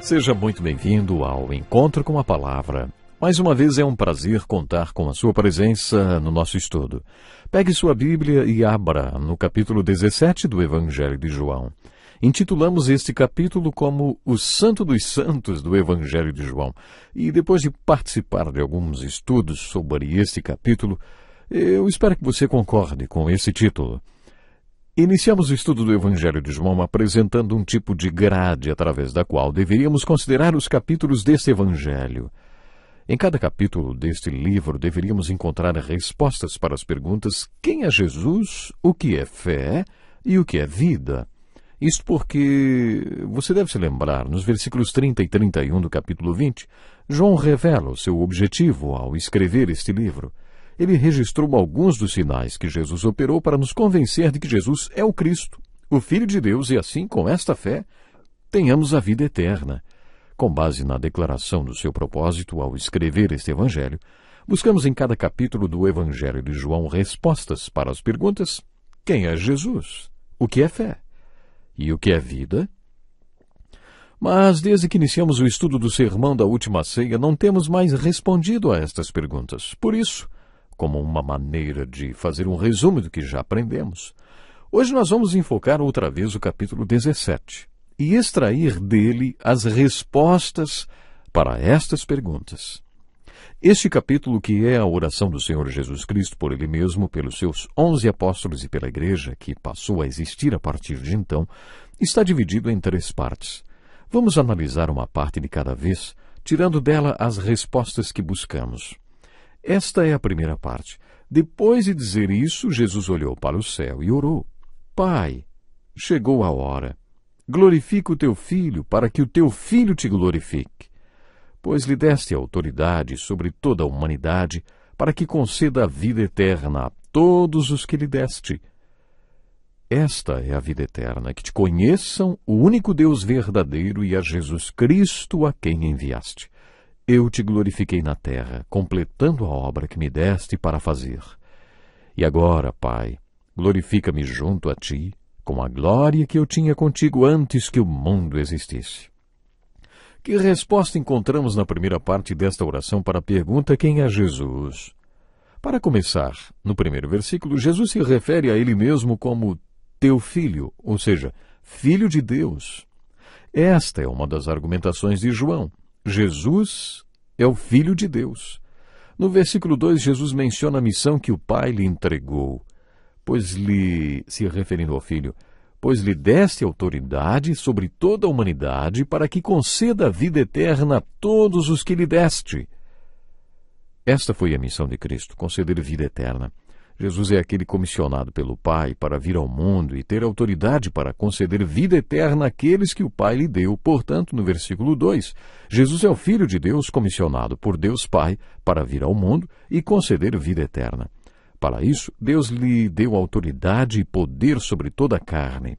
Seja muito bem-vindo ao Encontro com a Palavra. Mais uma vez é um prazer contar com a sua presença no nosso estudo. Pegue sua Bíblia e abra no capítulo 17 do Evangelho de João. Intitulamos este capítulo como O Santo dos Santos do Evangelho de João. E depois de participar de alguns estudos sobre este capítulo, eu espero que você concorde com esse título. Iniciamos o estudo do Evangelho de João apresentando um tipo de grade através da qual deveríamos considerar os capítulos desse Evangelho. Em cada capítulo deste livro deveríamos encontrar respostas para as perguntas: quem é Jesus, o que é fé e o que é vida. Isto porque você deve se lembrar, nos versículos 30 e 31 do capítulo 20, João revela o seu objetivo ao escrever este livro ele registrou alguns dos sinais que Jesus operou para nos convencer de que Jesus é o Cristo, o Filho de Deus, e assim, com esta fé, tenhamos a vida eterna. Com base na declaração do seu propósito ao escrever este Evangelho, buscamos em cada capítulo do Evangelho de João respostas para as perguntas: quem é Jesus? O que é fé? E o que é vida? Mas desde que iniciamos o estudo do Sermão da Última Ceia, não temos mais respondido a estas perguntas. Por isso, como uma maneira de fazer um resumo do que já aprendemos, hoje nós vamos enfocar outra vez o capítulo 17 e extrair dele as respostas para estas perguntas. Este capítulo, que é a oração do Senhor Jesus Cristo por Ele mesmo, pelos seus onze apóstolos e pela Igreja, que passou a existir a partir de então, está dividido em três partes. Vamos analisar uma parte de cada vez, tirando dela as respostas que buscamos. Esta é a primeira parte. Depois de dizer isso, Jesus olhou para o céu e orou: Pai, chegou a hora. Glorifica o teu filho, para que o teu filho te glorifique. Pois lhe deste autoridade sobre toda a humanidade, para que conceda a vida eterna a todos os que lhe deste. Esta é a vida eterna, que te conheçam o único Deus verdadeiro e a Jesus Cristo a quem enviaste. Eu te glorifiquei na terra, completando a obra que me deste para fazer. E agora, Pai, glorifica-me junto a ti, com a glória que eu tinha contigo antes que o mundo existisse. Que resposta encontramos na primeira parte desta oração para a pergunta quem é Jesus? Para começar, no primeiro versículo, Jesus se refere a ele mesmo como teu filho, ou seja, filho de Deus. Esta é uma das argumentações de João, Jesus é o Filho de Deus. No versículo 2, Jesus menciona a missão que o Pai lhe entregou, pois lhe, se referindo ao Filho, pois lhe deste autoridade sobre toda a humanidade para que conceda a vida eterna a todos os que lhe deste. Esta foi a missão de Cristo, conceder vida eterna. Jesus é aquele comissionado pelo Pai para vir ao mundo e ter autoridade para conceder vida eterna àqueles que o Pai lhe deu. Portanto, no versículo 2, Jesus é o Filho de Deus comissionado por Deus Pai para vir ao mundo e conceder vida eterna. Para isso, Deus lhe deu autoridade e poder sobre toda a carne.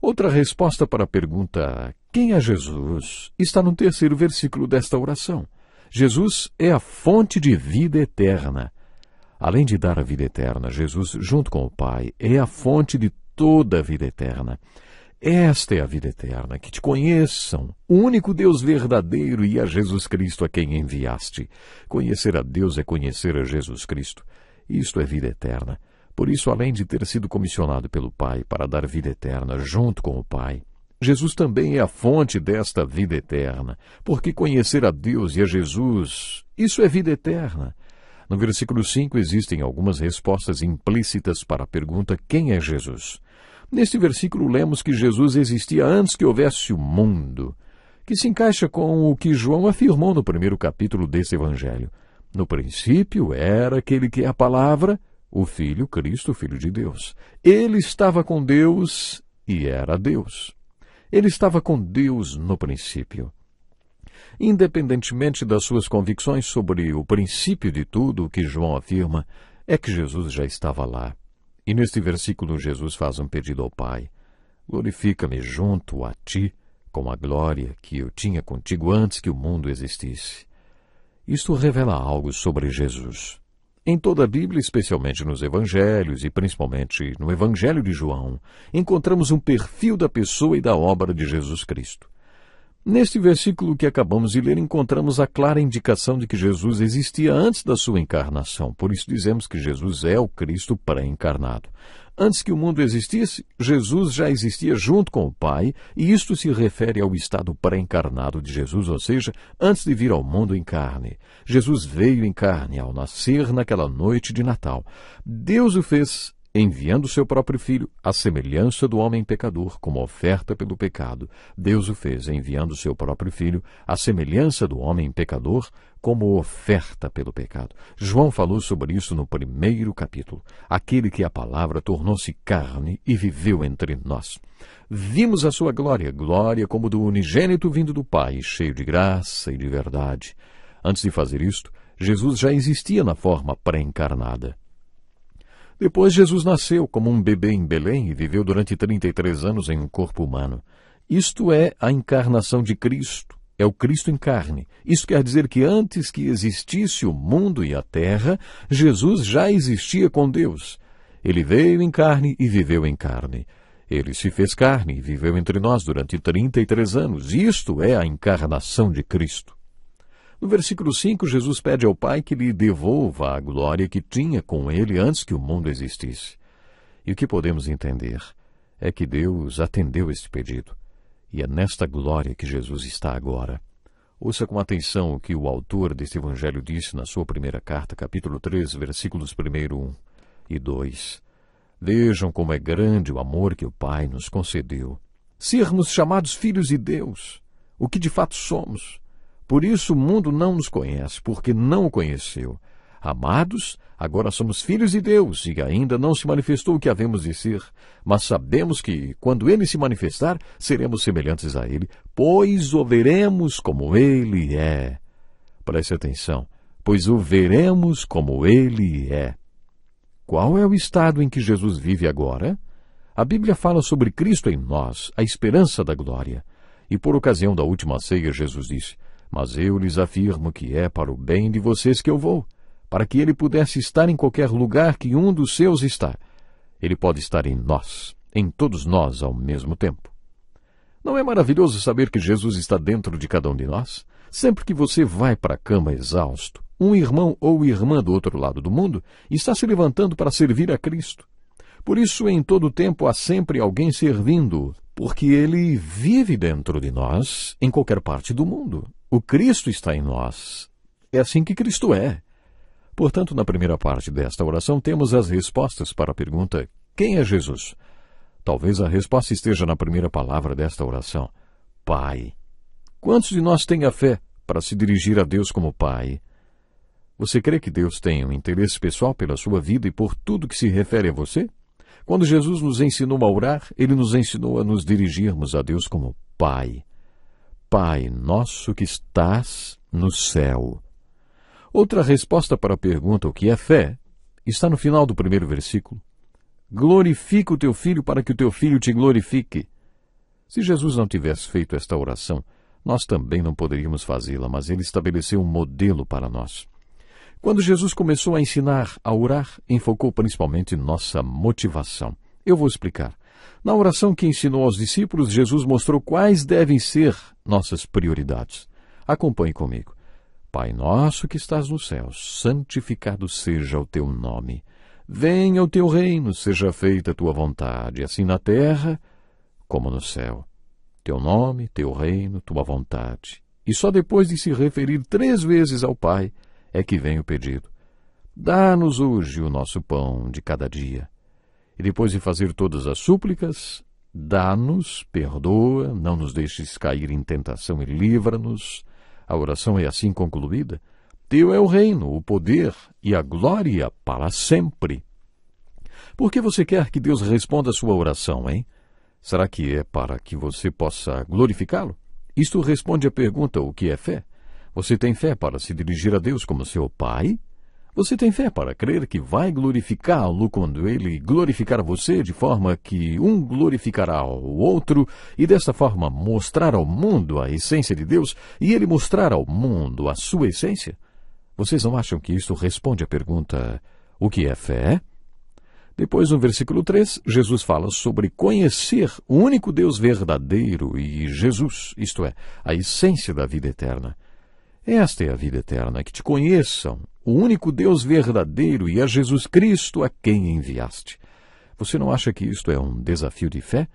Outra resposta para a pergunta quem é Jesus está no terceiro versículo desta oração. Jesus é a fonte de vida eterna. Além de dar a vida eterna, Jesus, junto com o Pai, é a fonte de toda a vida eterna. Esta é a vida eterna, que te conheçam, o único Deus verdadeiro e a Jesus Cristo a quem enviaste. Conhecer a Deus é conhecer a Jesus Cristo. Isto é vida eterna. Por isso, além de ter sido comissionado pelo Pai para dar vida eterna junto com o Pai, Jesus também é a fonte desta vida eterna, porque conhecer a Deus e a Jesus, isso é vida eterna. No versículo 5 existem algumas respostas implícitas para a pergunta: quem é Jesus? Neste versículo lemos que Jesus existia antes que houvesse o mundo, que se encaixa com o que João afirmou no primeiro capítulo desse evangelho. No princípio era aquele que é a palavra, o Filho, Cristo, Filho de Deus. Ele estava com Deus e era Deus. Ele estava com Deus no princípio. Independentemente das suas convicções sobre o princípio de tudo o que João afirma, é que Jesus já estava lá. E neste versículo, Jesus faz um pedido ao Pai: Glorifica-me junto a ti com a glória que eu tinha contigo antes que o mundo existisse. Isto revela algo sobre Jesus. Em toda a Bíblia, especialmente nos Evangelhos e principalmente no Evangelho de João, encontramos um perfil da pessoa e da obra de Jesus Cristo. Neste versículo que acabamos de ler, encontramos a clara indicação de que Jesus existia antes da sua encarnação. Por isso dizemos que Jesus é o Cristo pré-encarnado. Antes que o mundo existisse, Jesus já existia junto com o Pai, e isto se refere ao estado pré-encarnado de Jesus, ou seja, antes de vir ao mundo em carne. Jesus veio em carne ao nascer naquela noite de Natal. Deus o fez enviando seu próprio filho, à semelhança do homem pecador, como oferta pelo pecado. Deus o fez, enviando seu próprio filho, à semelhança do homem pecador, como oferta pelo pecado. João falou sobre isso no primeiro capítulo. Aquele que a palavra tornou-se carne e viveu entre nós. Vimos a sua glória, glória como do unigênito vindo do Pai, cheio de graça e de verdade. Antes de fazer isto, Jesus já existia na forma pré-encarnada. Depois Jesus nasceu como um bebê em Belém e viveu durante 33 anos em um corpo humano. Isto é a encarnação de Cristo, é o Cristo em carne. Isso quer dizer que antes que existisse o mundo e a terra, Jesus já existia com Deus. Ele veio em carne e viveu em carne. Ele se fez carne e viveu entre nós durante 33 anos. Isto é a encarnação de Cristo. No versículo 5, Jesus pede ao Pai que lhe devolva a glória que tinha com ele antes que o mundo existisse. E o que podemos entender é que Deus atendeu este pedido. E é nesta glória que Jesus está agora. Ouça com atenção o que o autor deste evangelho disse na sua primeira carta, capítulo 3, versículos 1 e 2. Vejam como é grande o amor que o Pai nos concedeu. Sermos chamados filhos de Deus, o que de fato somos. Por isso o mundo não nos conhece, porque não o conheceu. Amados, agora somos filhos de Deus e ainda não se manifestou o que havemos de ser, mas sabemos que, quando ele se manifestar, seremos semelhantes a ele, pois o veremos como ele é. Preste atenção, pois o veremos como ele é. Qual é o estado em que Jesus vive agora? A Bíblia fala sobre Cristo em nós, a esperança da glória. E por ocasião da última ceia, Jesus disse: mas eu lhes afirmo que é para o bem de vocês que eu vou, para que ele pudesse estar em qualquer lugar que um dos seus está. Ele pode estar em nós, em todos nós ao mesmo tempo. Não é maravilhoso saber que Jesus está dentro de cada um de nós? Sempre que você vai para a cama exausto, um irmão ou irmã do outro lado do mundo está se levantando para servir a Cristo. Por isso, em todo tempo há sempre alguém servindo, porque ele vive dentro de nós, em qualquer parte do mundo. O Cristo está em nós. É assim que Cristo é. Portanto, na primeira parte desta oração, temos as respostas para a pergunta: Quem é Jesus? Talvez a resposta esteja na primeira palavra desta oração: Pai. Quantos de nós têm a fé para se dirigir a Deus como Pai? Você crê que Deus tem um interesse pessoal pela sua vida e por tudo que se refere a você? Quando Jesus nos ensinou a orar, ele nos ensinou a nos dirigirmos a Deus como Pai. Pai nosso que estás no céu. Outra resposta para a pergunta o que é fé está no final do primeiro versículo. Glorifica o teu filho para que o teu filho te glorifique. Se Jesus não tivesse feito esta oração, nós também não poderíamos fazê-la, mas ele estabeleceu um modelo para nós. Quando Jesus começou a ensinar a orar, enfocou principalmente nossa motivação. Eu vou explicar. Na oração que ensinou aos discípulos, Jesus mostrou quais devem ser nossas prioridades. Acompanhe comigo. Pai nosso que estás no céu, santificado seja o teu nome. Venha o teu reino, seja feita a tua vontade, assim na terra como no céu. Teu nome, teu reino, tua vontade. E só depois de se referir três vezes ao Pai é que vem o pedido. Dá-nos hoje o nosso pão de cada dia e depois de fazer todas as súplicas, dá-nos, perdoa, não nos deixes cair em tentação e livra-nos. A oração é assim concluída. Teu é o reino, o poder e a glória para sempre. Por que você quer que Deus responda a sua oração, hein? Será que é para que você possa glorificá-lo? Isto responde à pergunta: o que é fé? Você tem fé para se dirigir a Deus como seu Pai? Você tem fé para crer que vai glorificá-lo quando ele glorificar você de forma que um glorificará o outro e dessa forma mostrar ao mundo a essência de Deus e ele mostrar ao mundo a sua essência? Vocês não acham que isto responde à pergunta: o que é fé? Depois, no versículo 3, Jesus fala sobre conhecer o único Deus verdadeiro e Jesus, isto é, a essência da vida eterna. Esta é a vida eterna, que te conheçam, o único Deus verdadeiro e a é Jesus Cristo a quem enviaste. Você não acha que isto é um desafio de fé?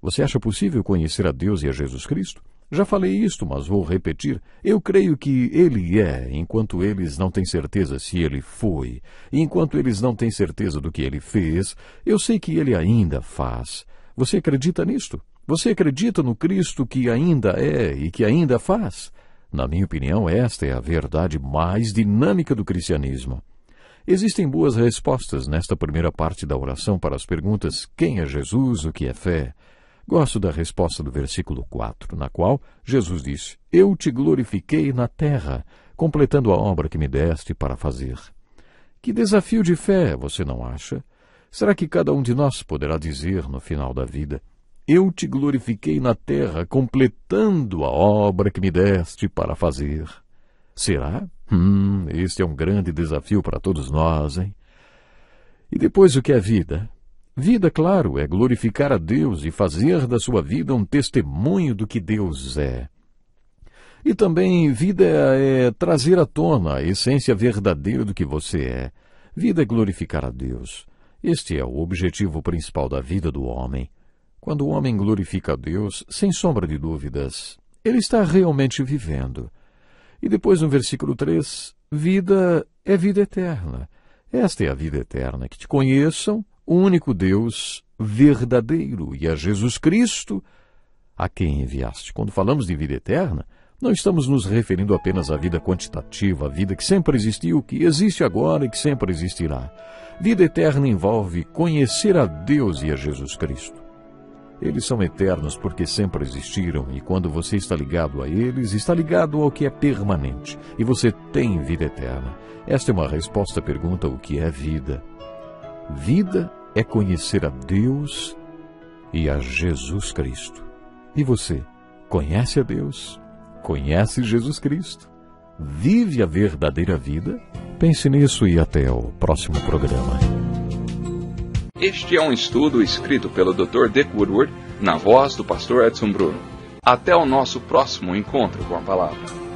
Você acha possível conhecer a Deus e a Jesus Cristo? Já falei isto, mas vou repetir. Eu creio que ele é, enquanto eles não têm certeza se ele foi, e enquanto eles não têm certeza do que ele fez, eu sei que ele ainda faz. Você acredita nisto? Você acredita no Cristo que ainda é e que ainda faz? Na minha opinião, esta é a verdade mais dinâmica do cristianismo. Existem boas respostas nesta primeira parte da oração para as perguntas: quem é Jesus? O que é fé? Gosto da resposta do versículo 4, na qual Jesus diz Eu te glorifiquei na terra, completando a obra que me deste para fazer. Que desafio de fé, você não acha? Será que cada um de nós poderá dizer no final da vida: eu te glorifiquei na terra, completando a obra que me deste para fazer. Será? Hum, este é um grande desafio para todos nós, hein? E depois o que é vida? Vida, claro, é glorificar a Deus e fazer da sua vida um testemunho do que Deus é. E também vida é trazer à tona a essência verdadeira do que você é. Vida é glorificar a Deus. Este é o objetivo principal da vida do homem. Quando o homem glorifica a Deus, sem sombra de dúvidas, ele está realmente vivendo. E depois no versículo 3, vida é vida eterna. Esta é a vida eterna, que te conheçam, o único Deus verdadeiro e a Jesus Cristo, a quem enviaste. Quando falamos de vida eterna, não estamos nos referindo apenas à vida quantitativa, à vida que sempre existiu, que existe agora e que sempre existirá. Vida eterna envolve conhecer a Deus e a Jesus Cristo. Eles são eternos porque sempre existiram, e quando você está ligado a eles, está ligado ao que é permanente, e você tem vida eterna. Esta é uma resposta à pergunta: o que é vida? Vida é conhecer a Deus e a Jesus Cristo. E você conhece a Deus? Conhece Jesus Cristo? Vive a verdadeira vida? Pense nisso e até o próximo programa. Este é um estudo escrito pelo Dr. Dick Woodward, na voz do pastor Edson Bruno. Até o nosso próximo encontro com a palavra.